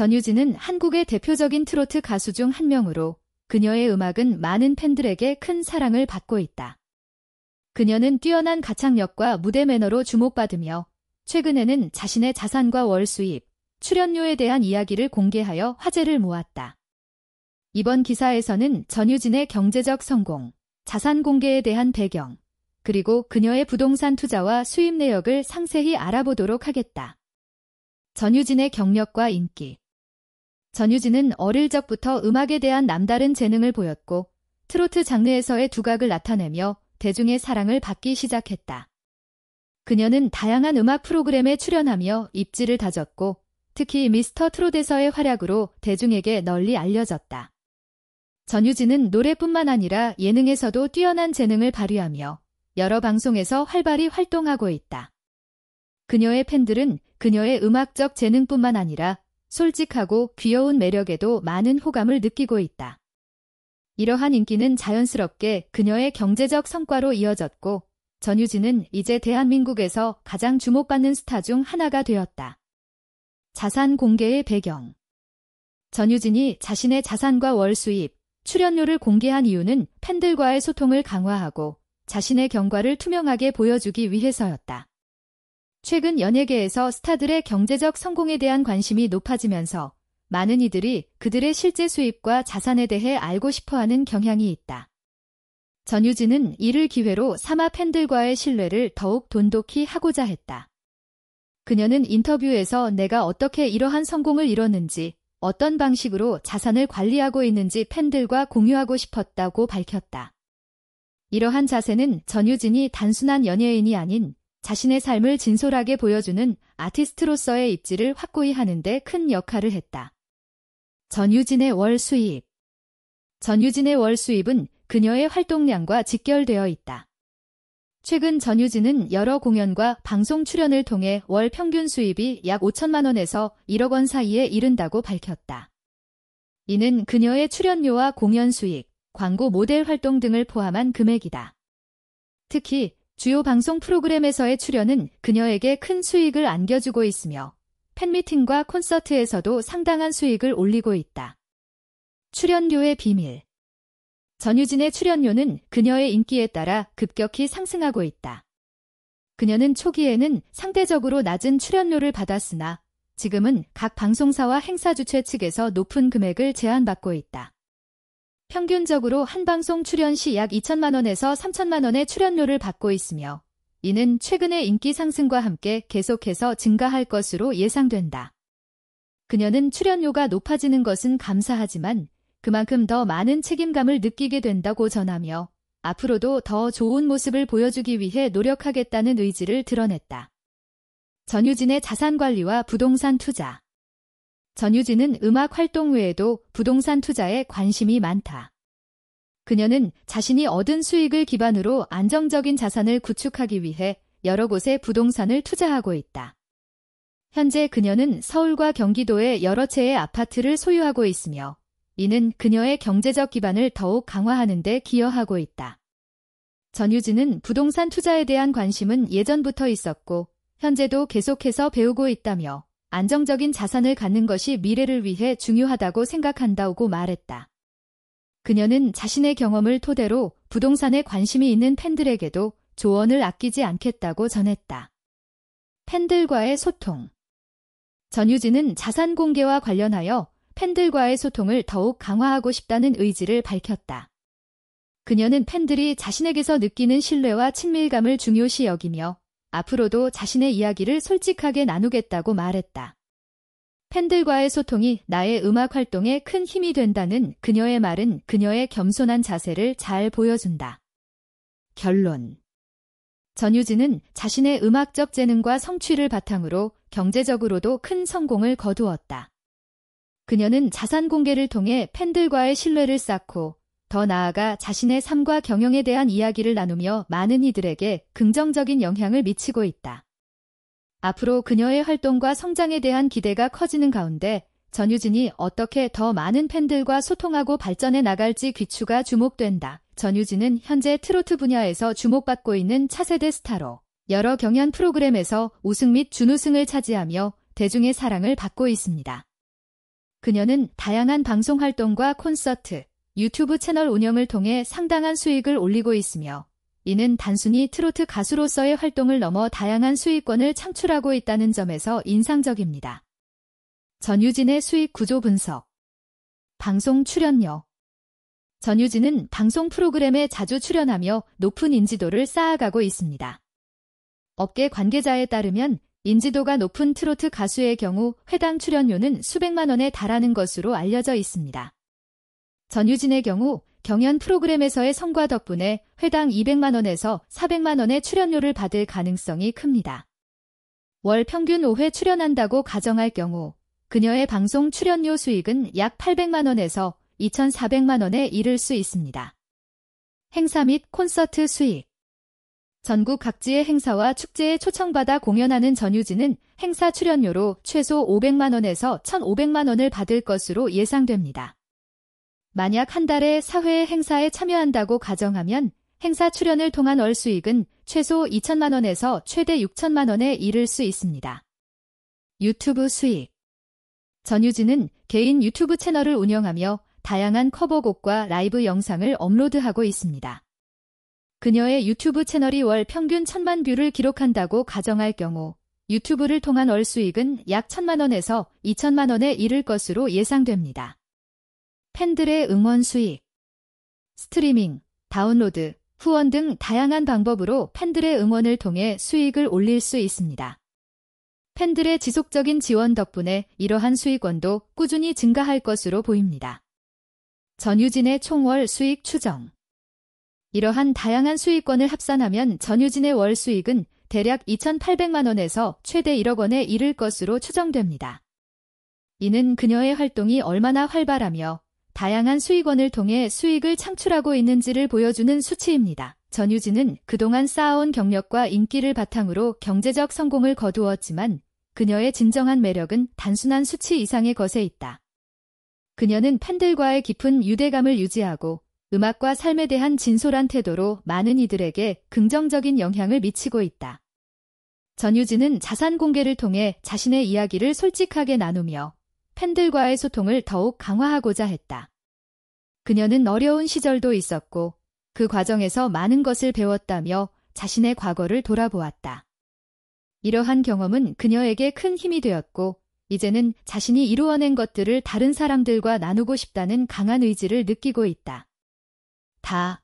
전유진은 한국의 대표적인 트로트 가수 중 한 명으로 그녀의 음악은 많은 팬들에게 큰 사랑을 받고 있다. 그녀는 뛰어난 가창력과 무대 매너로 주목받으며 최근에는 자신의 자산과 월 수입, 출연료에 대한 이야기를 공개하여 화제를 모았다. 이번 기사에서는 전유진의 경제적 성공, 자산 공개에 대한 배경, 그리고 그녀의 부동산 투자와 수입 내역을 상세히 알아보도록 하겠다. 전유진의 경력과 인기, 전유진은 어릴 적부터 음악에 대한 남다른 재능을 보였고 트로트 장르에서의 두각을 나타내며 대중의 사랑을 받기 시작했다. 그녀는 다양한 음악 프로그램에 출연하며 입지를 다졌고 특히 미스터 트롯에서의 활약으로 대중에게 널리 알려졌다. 전유진은 노래뿐만 아니라 예능에서도 뛰어난 재능을 발휘하며 여러 방송에서 활발히 활동하고 있다. 그녀의 팬들은 그녀의 음악적 재능뿐만 아니라 솔직하고 귀여운 매력에도 많은 호감을 느끼고 있다. 이러한 인기는 자연스럽게 그녀의 경제적 성과로 이어졌고 전유진은 이제 대한민국에서 가장 주목받는 스타 중 하나가 되었다. 자산 공개의 배경 전유진이 자신의 자산과 월 수입, 출연료를 공개한 이유는 팬들과의 소통을 강화하고 자신의 경과를 투명하게 보여주기 위해서였다. 최근 연예계에서 스타들의 경제적 성공에 대한 관심이 높아지면서 많은 이들이 그들의 실제 수입과 자산에 대해 알고 싶어 하는 경향이 있다. 전유진은 이를 기회로 사마 팬들과의 신뢰를 더욱 돈독히 하고자 했다. 그녀는 인터뷰에서 내가 어떻게 이러한 성공을 이뤘는지, 어떤 방식으로 자산을 관리하고 있는지 팬들과 공유하고 싶었다고 밝혔다. 이러한 자세는 전유진이 단순한 연예인이 아닌 자신의 삶을 진솔하게 보여주는 아티스트로서의 입지를 확고히 하는데 큰 역할을 했다. 전유진의 월 수입 전유진의 월 수입은 그녀의 활동량과 직결되어 있다. 최근 전유진은 여러 공연과 방송 출연을 통해 월 평균 수입이 약 5천만 원에서 1억 원 사이에 이른다고 밝혔다. 이는 그녀의 출연료와 공연 수익, 광고 모델 활동 등을 포함한 금액이다. 특히 주요 방송 프로그램에서의 출연은 그녀에게 큰 수익을 안겨주고 있으며 팬미팅과 콘서트에서도 상당한 수익을 올리고 있다. 출연료의 비밀 전유진의 출연료는 그녀의 인기에 따라 급격히 상승하고 있다. 그녀는 초기에는 상대적으로 낮은 출연료를 받았으나 지금은 각 방송사와 행사 주최 측에서 높은 금액을 제안받고 있다. 평균적으로 한 방송 출연 시 약 2천만원에서 3천만원의 출연료를 받고 있으며 이는 최근의 인기 상승과 함께 계속해서 증가할 것으로 예상된다. 그녀는 출연료가 높아지는 것은 감사하지만 그만큼 더 많은 책임감을 느끼게 된다고 전하며 앞으로도 더 좋은 모습을 보여주기 위해 노력하겠다는 의지를 드러냈다. 전유진의 자산관리와 부동산 투자 전유진은 음악 활동 외에도 부동산 투자에 관심이 많다. 그녀는 자신이 얻은 수익을 기반으로 안정적인 자산을 구축하기 위해 여러 곳에 부동산을 투자하고 있다. 현재 그녀는 서울과 경기도에 여러 채의 아파트를 소유하고 있으며 이는 그녀의 경제적 기반을 더욱 강화하는 데 기여하고 있다. 전유진은 부동산 투자에 대한 관심은 예전부터 있었고 현재도 계속해서 배우고 있다며 안정적인 자산을 갖는 것이 미래를 위해 중요하다고 생각한다고 말했다. 그녀는 자신의 경험을 토대로 부동산에 관심이 있는 팬들에게도 조언을 아끼지 않겠다고 전했다. 팬들과의 소통 전유진은 자산 공개와 관련하여 팬들과의 소통을 더욱 강화하고 싶다는 의지를 밝혔다. 그녀는 팬들이 자신에게서 느끼는 신뢰와 친밀감을 중요시 여기며 앞으로도 자신의 이야기를 솔직하게 나누겠다고 말했다. 팬들과의 소통이 나의 음악 활동에 큰 힘이 된다는 그녀의 말은 그녀의 겸손한 자세를 잘 보여준다. 결론 전유진은 자신의 음악적 재능과 성취를 바탕으로 경제적으로도 큰 성공을 거두었다. 그녀는 자산 공개를 통해 팬들과의 신뢰를 쌓고 더 나아가 자신의 삶과 경영에 대한 이야기를 나누며 많은 이들에게 긍정적인 영향을 미치고 있다. 앞으로 그녀의 활동과 성장에 대한 기대가 커지는 가운데 전유진이 어떻게 더 많은 팬들과 소통하고 발전해 나갈지 귀추가 주목된다. 전유진은 현재 트로트 분야에서 주목받고 있는 차세대 스타로 여러 경연 프로그램에서 우승 및 준우승을 차지하며 대중의 사랑을 받고 있습니다. 그녀는 다양한 방송 활동과 콘서트, 유튜브 채널 운영을 통해 상당한 수익을 올리고 있으며 이는 단순히 트로트 가수로서의 활동을 넘어 다양한 수익권을 창출하고 있다는 점에서 인상적입니다. 전유진의 수익 구조 분석 방송 출연료 전유진은 방송 프로그램에 자주 출연하며 높은 인지도를 쌓아가고 있습니다. 업계 관계자에 따르면 인지도가 높은 트로트 가수의 경우 해당 출연료는 수백만 원에 달하는 것으로 알려져 있습니다. 전유진의 경우 경연 프로그램에서의 성과 덕분에 회당 200만원에서 400만원의 출연료를 받을 가능성이 큽니다. 월 평균 5회 출연한다고 가정할 경우 그녀의 방송 출연료 수익은 약 800만원에서 2,400만원에 이를 수 있습니다. 행사 및 콘서트 수익 전국 각지의 행사와 축제에 초청받아 공연하는 전유진은 행사 출연료로 최소 500만원에서 1,500만원을 받을 것으로 예상됩니다. 만약 한 달에 사회 행사에 참여한다고 가정하면 행사 출연을 통한 월 수익은 최소 2천만 원에서 최대 6천만 원에 이를 수 있습니다. 유튜브 수익 전유진은 개인 유튜브 채널을 운영하며 다양한 커버곡과 라이브 영상을 업로드하고 있습니다. 그녀의 유튜브 채널이 월 평균 천만 뷰를 기록한다고 가정할 경우 유튜브를 통한 월 수익은 약 천만 원에서 2천만 원에 이를 것으로 예상됩니다. 팬들의 응원 수익, 스트리밍, 다운로드, 후원 등 다양한 방법으로 팬들의 응원을 통해 수익을 올릴 수 있습니다. 팬들의 지속적인 지원 덕분에 이러한 수익원도 꾸준히 증가할 것으로 보입니다. 전유진의 총월 수익 추정 이러한 다양한 수익권을 합산하면 전유진의 월 수익은 대략 2,800만 원에서 최대 1억 원에 이를 것으로 추정됩니다. 이는 그녀의 활동이 얼마나 활발하며 다양한 수익원을 통해 수익을 창출하고 있는지를 보여주는 수치입니다. 전유진은 그동안 쌓아온 경력과 인기를 바탕으로 경제적 성공을 거두었지만 그녀의 진정한 매력은 단순한 수치 이상의 것에 있다. 그녀는 팬들과의 깊은 유대감을 유지하고 음악과 삶에 대한 진솔한 태도로 많은 이들에게 긍정적인 영향을 미치고 있다. 전유진은 자산 공개를 통해 자신의 이야기를 솔직하게 나누며 팬들과의 소통을 더욱 강화하고자 했다. 그녀는 어려운 시절도 있었고 그 과정에서 많은 것을 배웠다며 자신의 과거를 돌아보았다. 이러한 경험은 그녀에게 큰 힘이 되었고 이제는 자신이 이루어낸 것들을 다른 사람들과 나누고 싶다는 강한 의지를 느끼고 있다. 다